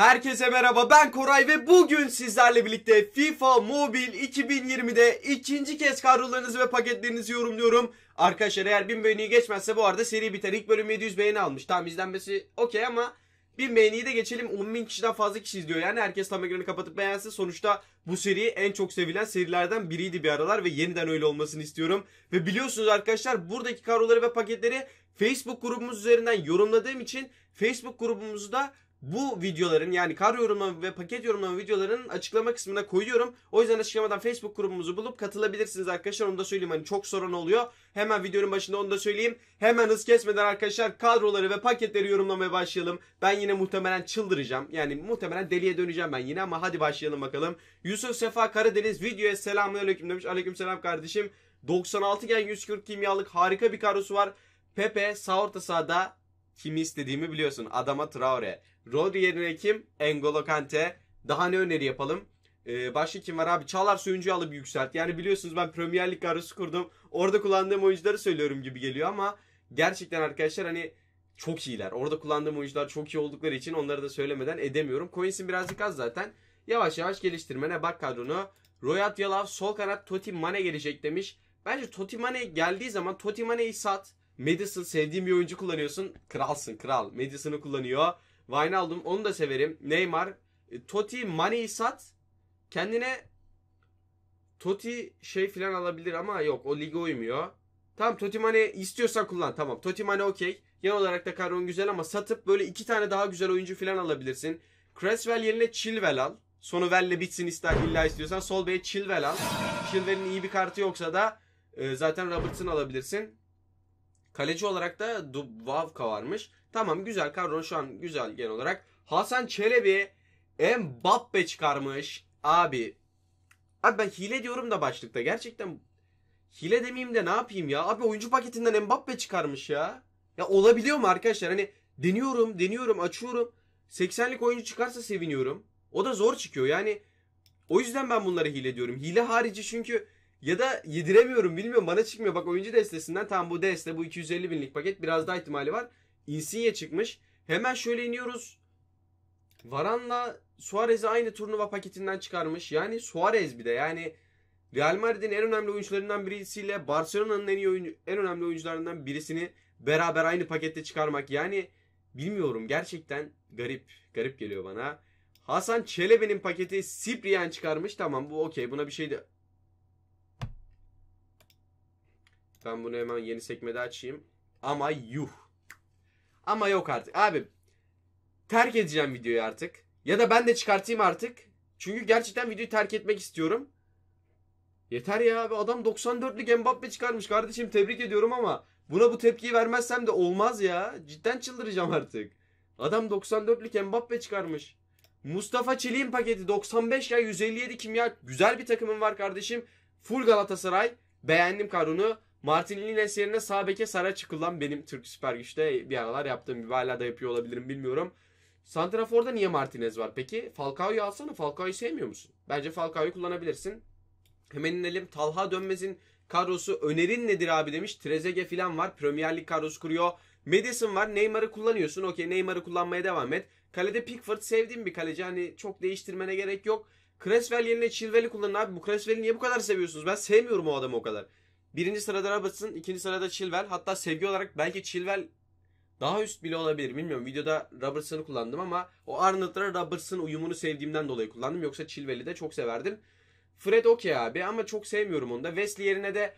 Herkese merhaba ben Koray ve bugün sizlerle birlikte FIFA Mobile 2020'de ikinci kez kadrolarınızı ve paketlerinizi yorumluyorum. Arkadaşlar eğer 1000 beğeni geçmezse bu arada seri biter. İlk bölüm 700 beğeni almış. Tamam izlenmesi okey ama 1000 beğeniyi de geçelim. 10.000 kişiden fazla kişi izliyor. Yani herkes tam ekranı kapatıp beğensin. Sonuçta bu seri en çok sevilen serilerden biriydi bir aralar ve yeniden öyle olmasını istiyorum. Ve biliyorsunuz arkadaşlar buradaki kadroları ve paketleri Facebook grubumuz üzerinden yorumladığım için Facebook grubumuzda bu videoların yani kar yorumlama ve paket yorumlama videolarının açıklama kısmına koyuyorum. O yüzden açıklamadan Facebook grubumuzu bulup katılabilirsiniz arkadaşlar. Onu da söyleyeyim hani çok soran oluyor. Hemen videonun başında onu da söyleyeyim. Hemen hız kesmeden arkadaşlar kadroları ve paketleri yorumlamaya başlayalım. Ben yine muhtemelen çıldıracağım. Yani muhtemelen deliye döneceğim ben yine ama hadi başlayalım bakalım. Yusuf Sefa Karadeniz videoya selamünaleyküm demiş. Aleyküm selam kardeşim. 96 gen 140 kimyalık harika bir karosu var. Pepe sağ orta sahada kimi istediğimi biliyorsun. Adama Traore. Rodri yerine kim? Engolo Kante. Daha ne öneri yapalım? Ee, başka kim var abi? Çağlar Söyüncü'yü alıp yükselt. Yani biliyorsunuz ben Premier Lig arası kurdum. Orada kullandığım oyuncuları söylüyorum gibi geliyor ama gerçekten arkadaşlar hani çok iyiler. Orada kullandığım oyuncular çok iyi oldukları için onları da söylemeden edemiyorum. Coins'in birazcık az zaten. Yavaş yavaş geliştirmene bak kadronu. Royat Yalav sol kanat Totti Mane gelecek demiş. Bence Totti Mane geldiği zaman Totti Mane'yi sat. Madison sevdiğim bir oyuncu kullanıyorsun. Kralsın kral. Madison'ı kullanıyor. Wijnaldum onu da severim. Neymar. E, Totti Mane'yi sat. Kendine Totti şey filan alabilir ama yok o lige uymuyor. Tamam Totti Mane istiyorsan kullan tamam. Totti Mane okey. Yan olarak da kadron güzel ama satıp böyle iki tane daha güzel oyuncu filan alabilirsin. Creswell yerine Chilwell al. Sonu Velle bitsin ister illa istiyorsan. Sol beye Chilwell al. Chilwell'in iyi bir kartı yoksa da e, zaten Robertson alabilirsin. Kaleci olarak da Dubravka varmış. Tamam güzel kadro şu an güzel genel olarak. Hasan Çelebi Mbappe çıkarmış. Abi. Abi ben hile diyorum da başlıkta. Gerçekten hile demeyeyim de ne yapayım ya. Abi oyuncu paketinden Mbappe çıkarmış ya. Ya olabiliyor mu arkadaşlar? Hani deniyorum, deniyorum, açıyorum. 80'lik oyuncu çıkarsa seviniyorum. O da zor çıkıyor. Yani o yüzden ben bunlara hile diyorum. Hile harici çünkü ya da yediremiyorum bilmiyorum bana çıkmıyor. Bak oyuncu destesinden tam bu deste bu 250 binlik paket biraz daha ihtimali var. Insigne çıkmış. Hemen şöyle iniyoruz. Varan'la Suarez'i aynı turnuva paketinden çıkarmış. Yani Suarez bir de yani Real Madrid'in en önemli oyuncularından birisiyle Barcelona'nın en iyi oyuncu, en önemli oyuncularından birisini beraber aynı pakette çıkarmak yani bilmiyorum gerçekten garip garip geliyor bana. Hasan Çelebi'nin paketi Sipriyen çıkarmış. Tamam bu okey buna bir şey de Ben bunu hemen yeni sekmede açayım. Ama yuh. Ama yok artık. Abi terk edeceğim videoyu artık. Ya da ben de çıkartayım artık. Çünkü gerçekten videoyu terk etmek istiyorum. Yeter ya abi adam 94'lük Mbappe çıkarmış kardeşim tebrik ediyorum ama buna bu tepkiyi vermezsem de olmaz ya. Cidden çıldıracağım artık. Adam 94'lük Mbappe çıkarmış. Mustafa Çelik'in paketi 95 ya 157 kimya. Güzel bir takımım var kardeşim. Full Galatasaray. Beğendim kadronu. Martin Lines yerine sağ beke Sara çıkılan benim Türk Süper Güç'te bir aralar yaptığım gibi hala da yapıyor olabilirim bilmiyorum. Santrafor'da niye Martinez var peki? Falcao'yu alsana. Falcao'yu sevmiyor musun? Bence Falcao'yu kullanabilirsin. Hemen inelim. Talha Dönmez'in kadrosu önerin nedir abi demiş. Trezege falan var. Premier Lig kadrosu kuruyor. Madison var. Neymar'ı kullanıyorsun. Okey Neymar'ı kullanmaya devam et. Kalede Pickford sevdiğim bir kaleci. Hani çok değiştirmene gerek yok. Creswell yerine Chilwell'i kullanın abi. Bu Creswell'i niye bu kadar seviyorsunuz? Ben sevmiyorum o adamı o kadar. Birinci sırada Robertson, ikinci sırada Chilwell. Hatta sevgi olarak belki Chilwell daha üst bile olabilir. Bilmiyorum videoda Robertson'ı kullandım ama o arnolda Robertson uyumunu sevdiğimden dolayı kullandım. Yoksa Chilwell'i de çok severdim. Fred okey abi ama çok sevmiyorum onu da. Wesley yerine de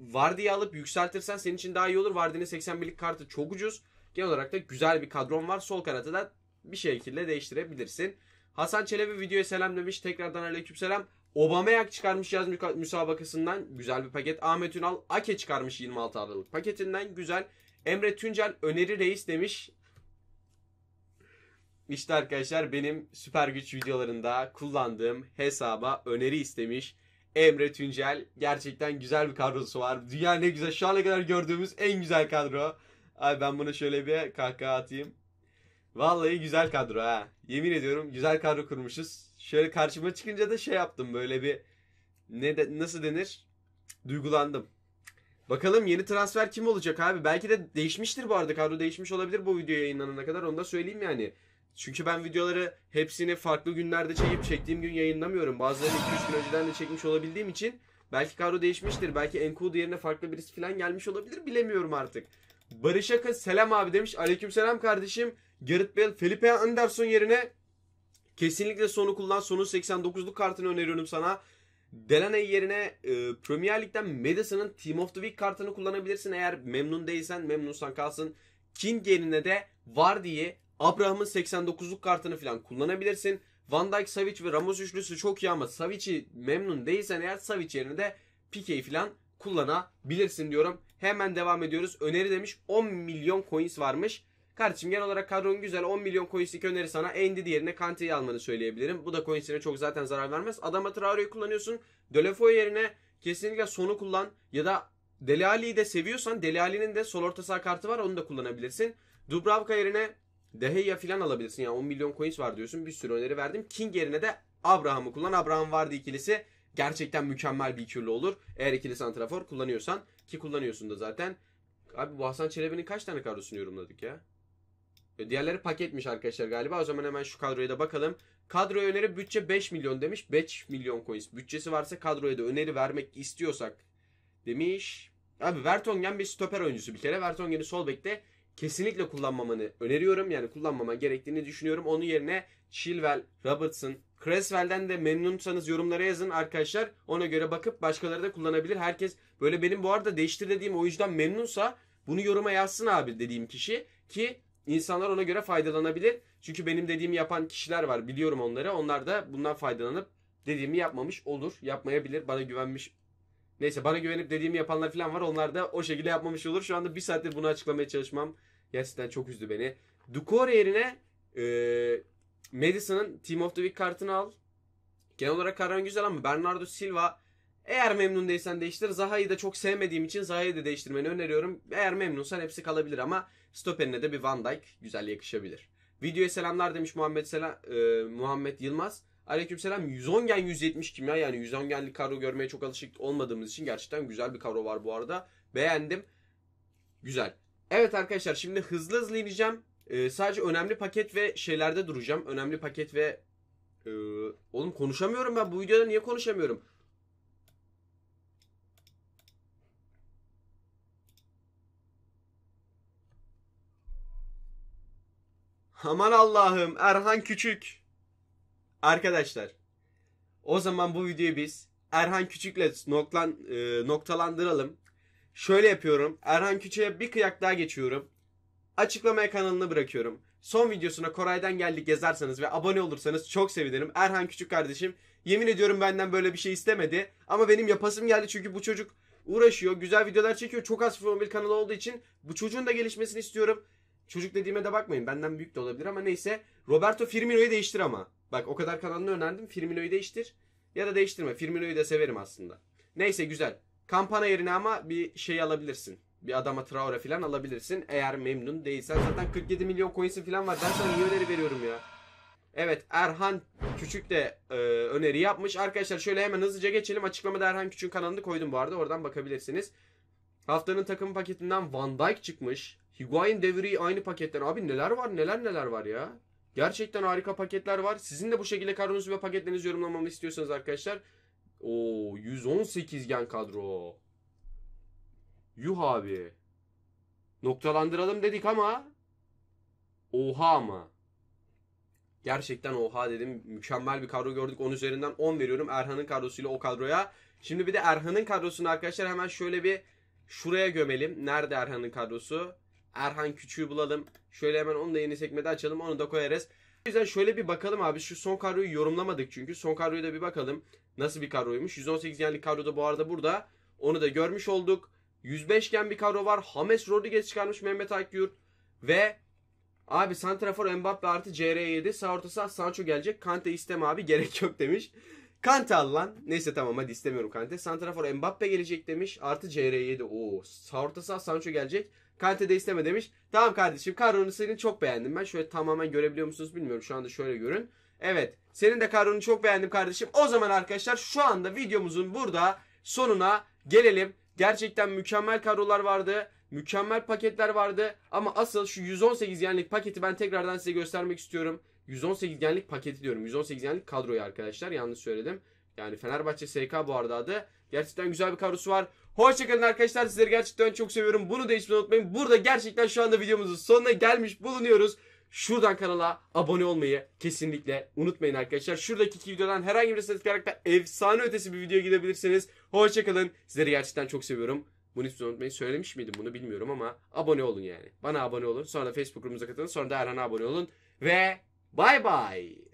Vardy'yi alıp yükseltirsen senin için daha iyi olur. Vardy'nin 81'lik kartı çok ucuz. Genel olarak da güzel bir kadron var. Sol kanatı da bir şekilde değiştirebilirsin. Hasan Çelebi videoya selam demiş. Tekrardan aleyküm selam. Obameyak çıkarmış yaz müsabakasından güzel bir paket. Ahmet Ünal Ake çıkarmış 26 Aralık paketinden güzel. Emre Tüncel öneri reis demiş. İşte arkadaşlar benim süper güç videolarında kullandığım hesaba öneri istemiş. Emre Tüncel gerçekten güzel bir kadrosu var. Dünya ne güzel şu ana kadar gördüğümüz en güzel kadro. Ay ben bunu şöyle bir kahkaha atayım. Vallahi güzel kadro ha. Yemin ediyorum güzel kadro kurmuşuz şöyle karşıma çıkınca da şey yaptım böyle bir ne de, nasıl denir? Duygulandım. Bakalım yeni transfer kim olacak abi? Belki de değişmiştir bu arada. Kadro değişmiş olabilir bu video yayınlanana kadar. Onu da söyleyeyim yani. Çünkü ben videoları hepsini farklı günlerde çekip çektiğim gün yayınlamıyorum. bazıları 2-3 gün önceden de çekmiş olabildiğim için belki kadro değişmiştir. Belki Enkudu yerine farklı birisi falan gelmiş olabilir. Bilemiyorum artık. Barış Akın selam abi demiş. Aleyküm selam kardeşim. Gareth Bale, Felipe Anderson yerine Kesinlikle sonu kullan. Sonun 89'luk kartını öneriyorum sana. Delaney yerine e, Premier Lig'den Madison'ın Team of the Week kartını kullanabilirsin. Eğer memnun değilsen memnunsan kalsın. King yerine de Vardy'yi Abraham'ın 89'luk kartını falan kullanabilirsin. Van Dijk, Savic ve Ramos üçlüsü çok iyi ama Savic'i memnun değilsen eğer Savic yerine de Pique'yi falan kullanabilirsin diyorum. Hemen devam ediyoruz. Öneri demiş 10 milyon coins varmış. Kardeşim genel olarak kadron güzel. 10 milyon coinslik öneri sana. Endi yerine Kante'yi almanı söyleyebilirim. Bu da coinsine çok zaten zarar vermez. Adama Traore'yi kullanıyorsun. Delefoe yerine kesinlikle sonu kullan. Ya da Deli Ali'yi de seviyorsan Deli Ali'nin de sol orta sağ kartı var onu da kullanabilirsin. Dubravka yerine Deheya falan alabilirsin. Yani 10 milyon coins var diyorsun. Bir sürü öneri verdim. King yerine de Abraham'ı kullan. Abraham vardı ikilisi. Gerçekten mükemmel bir ikili olur. Eğer ikili santrafor kullanıyorsan ki kullanıyorsun da zaten. Abi bu Hasan Çelebi'nin kaç tane kadrosunu yorumladık ya? Diğerleri paketmiş arkadaşlar galiba. O zaman hemen şu kadroya da bakalım. Kadro öneri bütçe 5 milyon demiş. 5 milyon coins. Bütçesi varsa kadroya da öneri vermek istiyorsak demiş. Abi Vertonghen bir stoper oyuncusu bir kere. Vertonghen'i sol bekte kesinlikle kullanmamanı öneriyorum. Yani kullanmaman gerektiğini düşünüyorum. Onun yerine Chilwell, Robertson, Creswell'den de memnunsanız yorumlara yazın arkadaşlar. Ona göre bakıp başkaları da kullanabilir. Herkes böyle benim bu arada değiştir dediğim oyuncudan memnunsa bunu yoruma yazsın abi dediğim kişi ki İnsanlar ona göre faydalanabilir. Çünkü benim dediğimi yapan kişiler var. Biliyorum onları. Onlar da bundan faydalanıp dediğimi yapmamış olur. Yapmayabilir. Bana güvenmiş. Neyse bana güvenip dediğimi yapanlar falan var. Onlar da o şekilde yapmamış olur. Şu anda bir saattir bunu açıklamaya çalışmam gerçekten çok üzdü beni. Dukor yerine e, Madison'ın Team of the Week kartını al. Genel olarak kararın güzel ama Bernardo Silva eğer memnun değilsen değiştir. Zaha'yı da çok sevmediğim için Zaha'yı da değiştirmeni öneriyorum. Eğer memnunsan hepsi kalabilir ama Stoperine de bir Van Dijk güzel yakışabilir. Videoya selamlar demiş Muhammed Selam e, Muhammed Yılmaz. Aleykümselam 110 gen 170 kim ya yani 110 genlik kadro görmeye çok alışık olmadığımız için gerçekten güzel bir kadro var bu arada. Beğendim. Güzel. Evet arkadaşlar şimdi hızlı hızlı ineceğim. Ee, sadece önemli paket ve şeylerde duracağım. Önemli paket ve... Ee, oğlum konuşamıyorum ben bu videoda niye konuşamıyorum? Aman Allah'ım Erhan Küçük. Arkadaşlar o zaman bu videoyu biz Erhan Küçük'le noklan, e, noktalandıralım. Şöyle yapıyorum. Erhan Küçük'e bir kıyak daha geçiyorum. Açıklamaya kanalını bırakıyorum. Son videosuna Koray'dan geldik yazarsanız ve abone olursanız çok sevinirim. Erhan Küçük kardeşim yemin ediyorum benden böyle bir şey istemedi. Ama benim yapasım geldi çünkü bu çocuk uğraşıyor. Güzel videolar çekiyor. Çok az mobil kanalı olduğu için bu çocuğun da gelişmesini istiyorum. Çocuk dediğime de bakmayın. Benden büyük de olabilir ama neyse. Roberto Firmino'yu değiştir ama. Bak o kadar kanalını önerdim. Firmino'yu değiştir. Ya da değiştirme. Firmino'yu da severim aslında. Neyse güzel. Kampana yerine ama bir şey alabilirsin. Bir adama Traore falan alabilirsin. Eğer memnun değilsen zaten 47 milyon coins'in falan var. Ben sana iyi öneri veriyorum ya. Evet Erhan Küçük de e, öneri yapmış. Arkadaşlar şöyle hemen hızlıca geçelim. Açıklamada Erhan Küçük'ün kanalını koydum bu arada. Oradan bakabilirsiniz. Haftanın takım paketinden Van Dijk çıkmış. Higuain devri aynı paketten Abi neler var neler neler var ya. Gerçekten harika paketler var. Sizin de bu şekilde kadronuzu ve paketlerinizi yorumlamamı istiyorsanız arkadaşlar. O 118 gen kadro. Yuh abi. Noktalandıralım dedik ama. Oha mı? Gerçekten oha dedim. Mükemmel bir kadro gördük. 10 üzerinden 10 veriyorum Erhan'ın kadrosuyla o kadroya. Şimdi bir de Erhan'ın kadrosunu arkadaşlar hemen şöyle bir şuraya gömelim. Nerede Erhan'ın kadrosu? Erhan Küçüğü bulalım. Şöyle hemen onu da yeni sekmede açalım. Onu da koyarız. O yüzden şöyle bir bakalım abi. Şu son kadroyu yorumlamadık çünkü. Son kadroya da bir bakalım. Nasıl bir kadroymuş. 118 yani kadro da bu arada burada. Onu da görmüş olduk. 105 gen bir kadro var. Hames Rodriguez çıkarmış Mehmet Akyurt. Ve abi Santrafor Mbappe artı CR7. Sağ orta sağ Sancho gelecek. Kante istem abi gerek yok demiş. Kante al lan. Neyse tamam hadi istemiyorum Kante. Santrafor Mbappe gelecek demiş. Artı CR7. Oo. Sağ orta sağ Sancho gelecek. Kalitede isteme demiş. Tamam kardeşim kadronu senin çok beğendim ben. Şöyle tamamen görebiliyor musunuz bilmiyorum. Şu anda şöyle görün. Evet. Senin de kadronu çok beğendim kardeşim. O zaman arkadaşlar şu anda videomuzun burada sonuna gelelim. Gerçekten mükemmel kadrolar vardı. Mükemmel paketler vardı. Ama asıl şu 118 yenlik paketi ben tekrardan size göstermek istiyorum. 118 yenlik paketi diyorum. 118 yenlik kadroyu arkadaşlar. Yanlış söyledim. Yani Fenerbahçe SK bu arada adı. Gerçekten güzel bir kadrosu var. Hoşçakalın arkadaşlar. Sizleri gerçekten çok seviyorum. Bunu da hiç unutmayın. Burada gerçekten şu anda videomuzun sonuna gelmiş bulunuyoruz. Şuradan kanala abone olmayı kesinlikle unutmayın arkadaşlar. Şuradaki iki videodan herhangi bir karakter efsane ötesi bir video gidebilirsiniz. Hoşçakalın. Sizleri gerçekten çok seviyorum. Bunu hiç unutmayın. Söylemiş miydim bunu bilmiyorum ama abone olun yani. Bana abone olun. Sonra da Facebook grubumuza katılın. Sonra da Erhan'a abone olun. Ve bay bay.